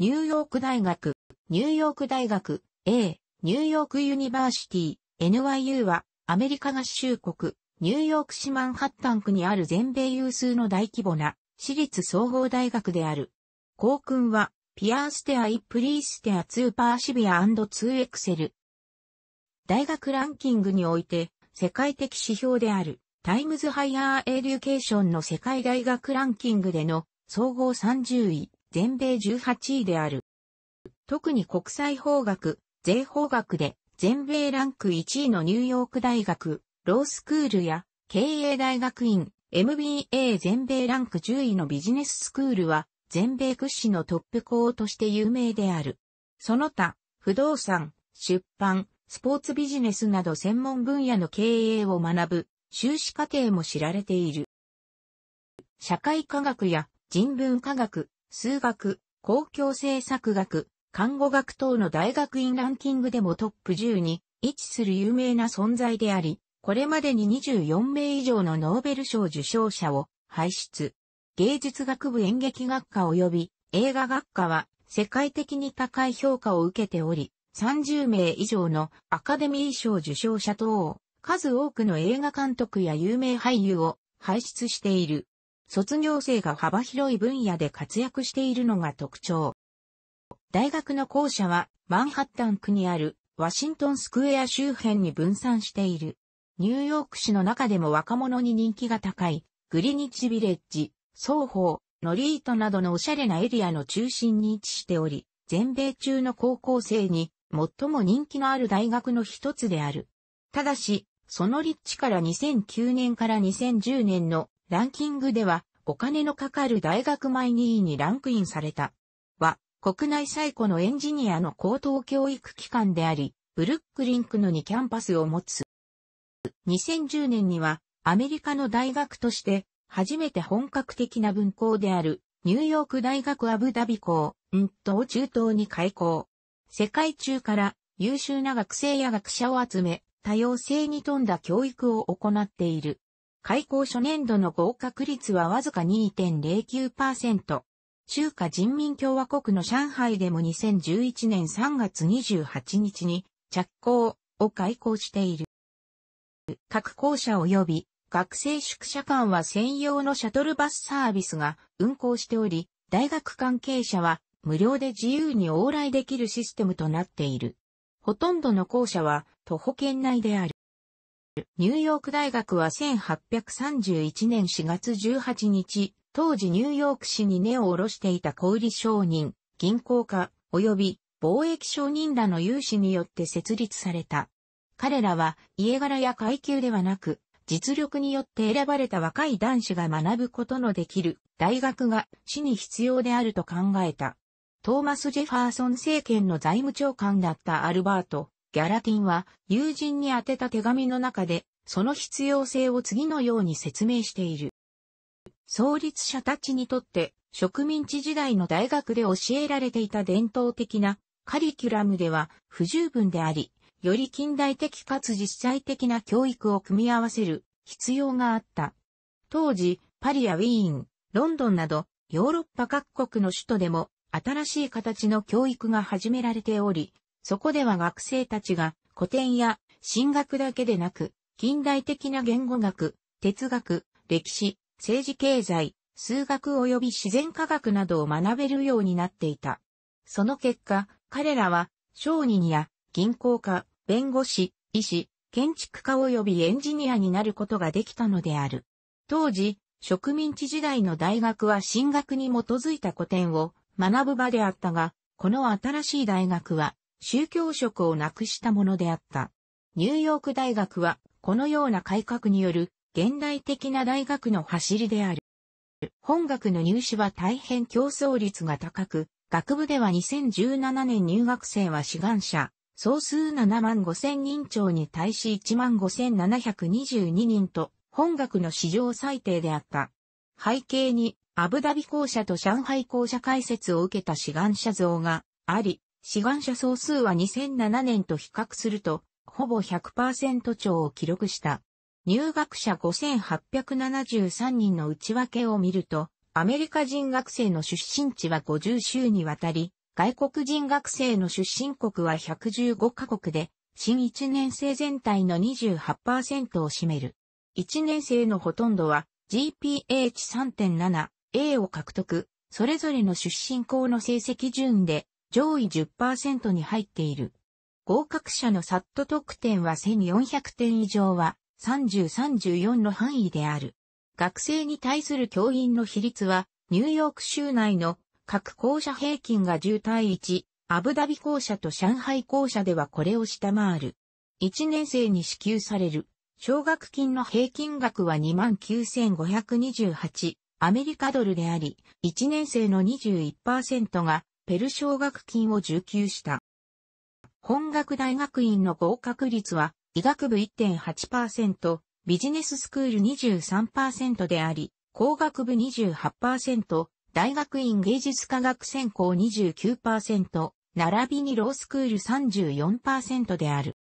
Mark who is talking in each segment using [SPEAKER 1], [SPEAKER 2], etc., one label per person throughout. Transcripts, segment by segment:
[SPEAKER 1] ニューヨーク大学、ニューヨーク大学、A、ニューヨークユニバーシティ、NYU は、アメリカ合衆国、ニューヨーク市マンハッタン区にある全米有数の大規模な、私立総合大学である。校訓は、ピアーステアイプリーステアーパーシビアツーエクセル。大学ランキングにおいて、世界的指標である、タイムズハイヤーエデュケーションの世界大学ランキングでの、総合30位。全米18位である。特に国際法学、税法学で全米ランク1位のニューヨーク大学、ロースクールや経営大学院、MBA 全米ランク10位のビジネススクールは全米屈指のトップ校として有名である。その他、不動産、出版、スポーツビジネスなど専門分野の経営を学ぶ修士課程も知られている。社会科学や人文科学、数学、公共政策学、看護学等の大学院ランキングでもトップ10に位置する有名な存在であり、これまでに24名以上のノーベル賞受賞者を輩出。芸術学部演劇学科及び映画学科は世界的に高い評価を受けており、30名以上のアカデミー賞受賞者等を数多くの映画監督や有名俳優を輩出している。卒業生が幅広い分野で活躍しているのが特徴。大学の校舎はマンハッタン区にあるワシントンスクエア周辺に分散している。ニューヨーク市の中でも若者に人気が高いグリニッチビレッジ、双方、ノリートなどのおしゃれなエリアの中心に位置しており、全米中の高校生に最も人気のある大学の一つである。ただし、その立地から2009年から2010年のランキングでは、お金のかかる大学前2位にランクインされた。は、国内最古のエンジニアの高等教育機関であり、ブルックリンクの2キャンパスを持つ。2010年には、アメリカの大学として、初めて本格的な分校である、ニューヨーク大学アブダビ校、うんと中東に開校。世界中から優秀な学生や学者を集め、多様性に富んだ教育を行っている。開校初年度の合格率はわずか2.09%。中華人民共和国の上海でも2011年3月28日に着工を開校している。各校舎及び学生宿舎間は専用のシャトルバスサービスが運行しており、大学関係者は無料で自由に往来できるシステムとなっている。ほとんどの校舎は徒歩圏内である。ニューヨーク大学は1831年4月18日、当時ニューヨーク市に根を下ろしていた小売商人、銀行家、及び貿易商人らの有志によって設立された。彼らは家柄や階級ではなく、実力によって選ばれた若い男子が学ぶことのできる大学が市に必要であると考えた。トーマス・ジェファーソン政権の財務長官だったアルバート・ギャラティンは友人に宛てた手紙の中で、その必要性を次のように説明している。創立者たちにとって、植民地時代の大学で教えられていた伝統的なカリキュラムでは不十分であり、より近代的かつ実際的な教育を組み合わせる必要があった。当時、パリやウィーン、ロンドンなどヨーロッパ各国の首都でも新しい形の教育が始められており、そこでは学生たちが古典や進学だけでなく、近代的な言語学、哲学、歴史、政治経済、数学及び自然科学などを学べるようになっていた。その結果、彼らは、商人や銀行家、弁護士、医師、建築家及びエンジニアになることができたのである。当時、植民地時代の大学は進学に基づいた古典を学ぶ場であったが、この新しい大学は宗教色をなくしたものであった。ニューヨーク大学は、このような改革による現代的な大学の走りである。本学の入試は大変競争率が高く、学部では2017年入学生は志願者、総数7万5千人超に対し1万5722人と、本学の史上最低であった。背景に、アブダビ校舎と上海校舎開設を受けた志願者像があり、志願者総数は2007年と比較すると、ほぼ100%超を記録した。入学者5873人の内訳を見ると、アメリカ人学生の出身地は50州にわたり、外国人学生の出身国は115カ国で、新1年生全体の28%を占める。1年生のほとんどは GPH3.7A を獲得、それぞれの出身校の成績順で上位10%に入っている。合格者のサット得点は1400点以上は3034の範囲である。学生に対する教員の比率は、ニューヨーク州内の各校舎平均が10対1、アブダビ校舎と上海校舎ではこれを下回る。1年生に支給される、奨学金の平均額は29,528アメリカドルであり、1年生の21%がペル奨学金を受給した。本学大学院の合格率は、医学部1.8%、ビジネススクール23%であり、工学部28%、大学院芸術科学専攻29%、並びにロースクール34%である。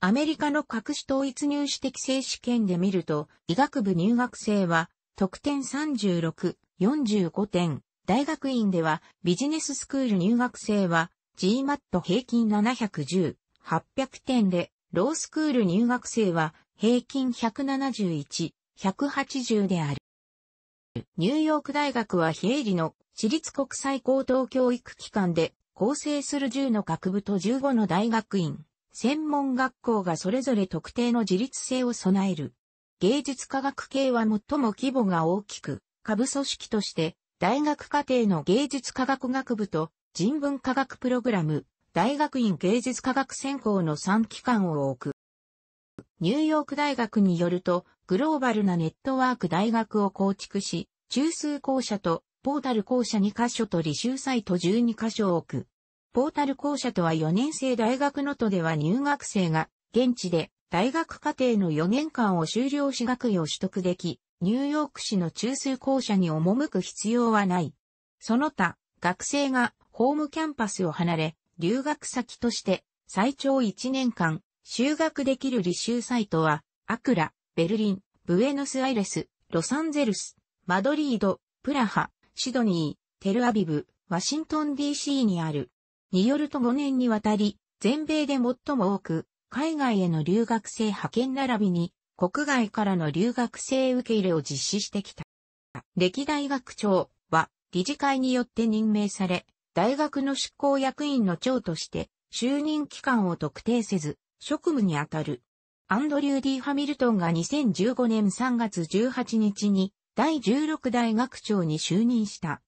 [SPEAKER 1] アメリカの各種統一入試適正試験で見ると、医学部入学生は、得点36、45点、大学院ではビジネススクール入学生は GMAT 平均710、800点で、ロースクール入学生は平均171、180である。ニューヨーク大学は非営利の私立国際高等教育機関で構成する10の学部と15の大学院、専門学校がそれぞれ特定の自立性を備える。芸術科学系は最も規模が大きく、下部組織として大学課程の芸術科学学部と人文科学プログラム、大学院芸術科学専攻の3期間を置く。ニューヨーク大学によると、グローバルなネットワーク大学を構築し、中枢校舎とポータル校舎2カ所と履修サイト12カ所を置く。ポータル校舎とは4年生大学の都では入学生が現地で大学課程の4年間を修了し学位を取得でき、ニューヨーク市の中枢校舎に赴く必要はない。その他、学生がホームキャンパスを離れ、留学先として最長1年間修学できる履修サイトは、アクラ、ベルリン、ブエノスアイレス、ロサンゼルス、マドリード、プラハ、シドニー、テルアビブ、ワシントン DC にある。によると5年にわたり、全米で最も多く、海外への留学生派遣並びに、国外からの留学生受け入れを実施してきた。歴代学長は理事会によって任命され、大学の執行役員の長として就任期間を特定せず職務に当たる。アンドリュー・ディ・ハミルトンが2015年3月18日に第16大学長に就任した。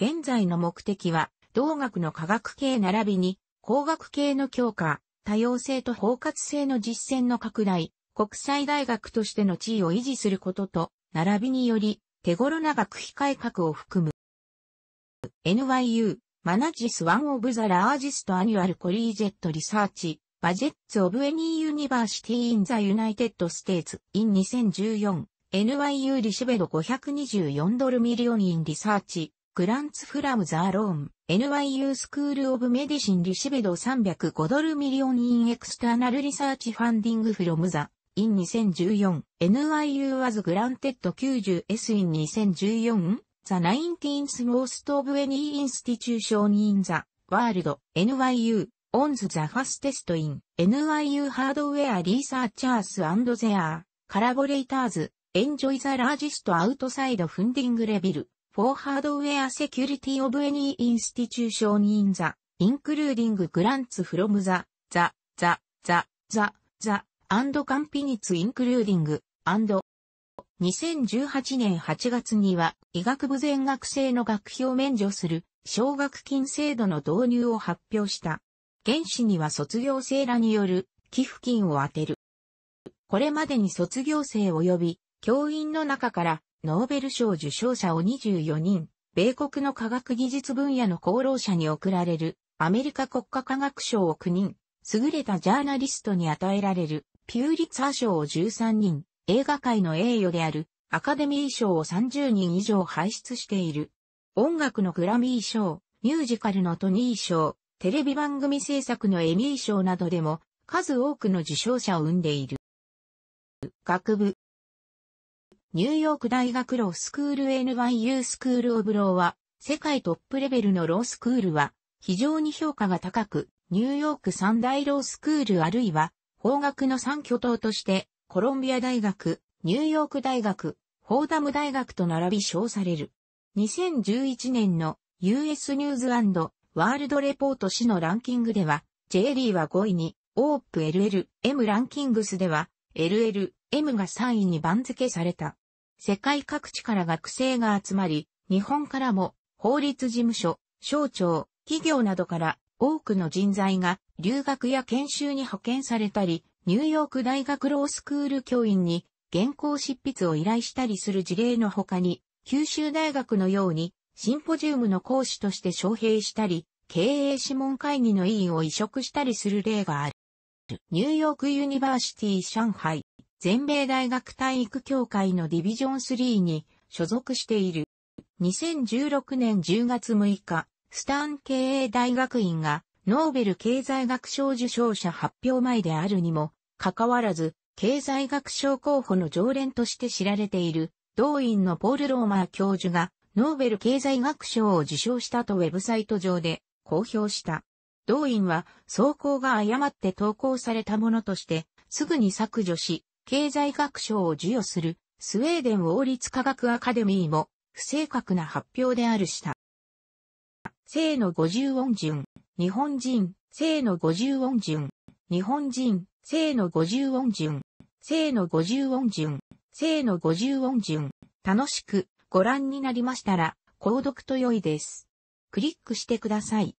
[SPEAKER 1] 現在の目的は、同学の科学系並びに工学系の強化、多様性と包括性の実践の拡大、国際大学としての地位を維持することと、並びにより、手頃な学費改革を含む。NYU、マナジスワンオブザラージストアニュアルコリージェットリサーチ、バジェッツオブエニーユニバーシティインザユナイテッドステイツイン2014 NYU リシベド524ドルミリオンインリサーチ、グランツフラムザーローン、NYU スクールオブメディシンリシベド305ドルミリオンインエクスターナルリサーチファンディングフロムザ in 2014、NIU was granted 90S in 2014, the 19th most of any institution in the world, NYU, owns the fastest in NYU hardware researchers and their collaborators, enjoy the largest outside funding level, for hardware security of any institution in the, including grants from the, the, the, the, the, アンドカンピニツインクルーディングアンド。2018年8月には医学部全学生の学費を免除する奨学金制度の導入を発表した。原資には卒業生らによる寄付金を充てる。これまでに卒業生及び教員の中からノーベル賞受賞者を24人、米国の科学技術分野の功労者に贈られるアメリカ国家科学賞を9人、優れたジャーナリストに与えられるピューリッツァー賞を13人、映画界の栄誉であるアカデミー賞を30人以上輩出している。音楽のグラミー賞、ミュージカルのトニー賞、テレビ番組制作のエミー賞などでも数多くの受賞者を生んでいる。学部ニューヨーク大学ロースクール NYU スクールオブローは世界トップレベルのロースクールは非常に評価が高く、ニューヨーク三大ロースクールあるいは法学の三巨頭として、コロンビア大学、ニューヨーク大学、フォーダム大学と並び称される。2011年の US ニューズワールドレポート誌のランキングでは、J リーは5位に、オープ LL、M ランキングスでは、LL、M が3位に番付された。世界各地から学生が集まり、日本からも、法律事務所、省庁、企業などから多くの人材が留学や研修に派遣されたり、ニューヨーク大学ロースクール教員に原稿執筆を依頼したりする事例の他に、九州大学のようにシンポジウムの講師として招聘したり、経営諮問会議の委員を移植したりする例がある。ニューヨークユニバーシティ上海、全米大学体育協会のディビジョン3に所属している。2016年10月6日、スタン経営大学院がノーベル経済学賞受賞者発表前であるにも、かかわらず、経済学賞候補の常連として知られている、同院のポール・ローマー教授が、ノーベル経済学賞を受賞したとウェブサイト上で公表した。同院は、走行が誤って投稿されたものとして、すぐに削除し、経済学賞を授与する、スウェーデン王立科学アカデミーも、不正確な発表であるした。正の五十音順、日本人、正の五十音順、日本人、正の五十音順、正の五十音順、正の五十音順、楽しくご覧になりましたら、購読と良いです。クリックしてください。